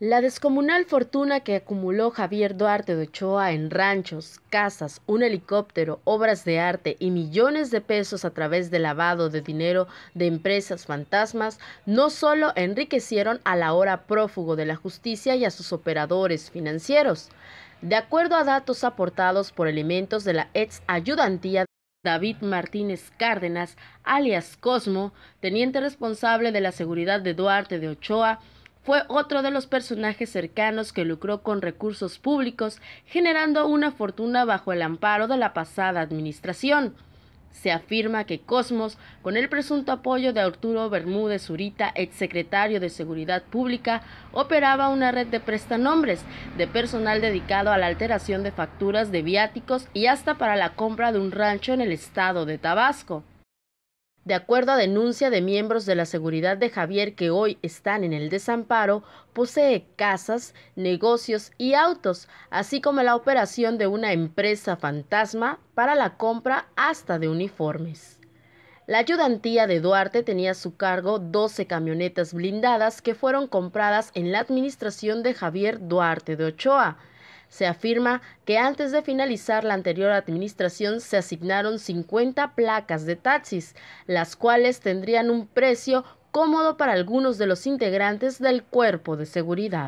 La descomunal fortuna que acumuló Javier Duarte de Ochoa en ranchos, casas, un helicóptero, obras de arte y millones de pesos a través de lavado de dinero de empresas fantasmas no solo enriquecieron a la hora prófugo de la justicia y a sus operadores financieros. De acuerdo a datos aportados por elementos de la ex ayudantía David Martínez Cárdenas, alias Cosmo, teniente responsable de la seguridad de Duarte de Ochoa, fue otro de los personajes cercanos que lucró con recursos públicos, generando una fortuna bajo el amparo de la pasada administración. Se afirma que Cosmos, con el presunto apoyo de Arturo Bermúdez Urita, exsecretario de Seguridad Pública, operaba una red de prestanombres de personal dedicado a la alteración de facturas de viáticos y hasta para la compra de un rancho en el estado de Tabasco. De acuerdo a denuncia de miembros de la seguridad de Javier que hoy están en el desamparo, posee casas, negocios y autos, así como la operación de una empresa fantasma para la compra hasta de uniformes. La ayudantía de Duarte tenía a su cargo 12 camionetas blindadas que fueron compradas en la administración de Javier Duarte de Ochoa, se afirma que antes de finalizar la anterior administración se asignaron 50 placas de taxis, las cuales tendrían un precio cómodo para algunos de los integrantes del cuerpo de seguridad.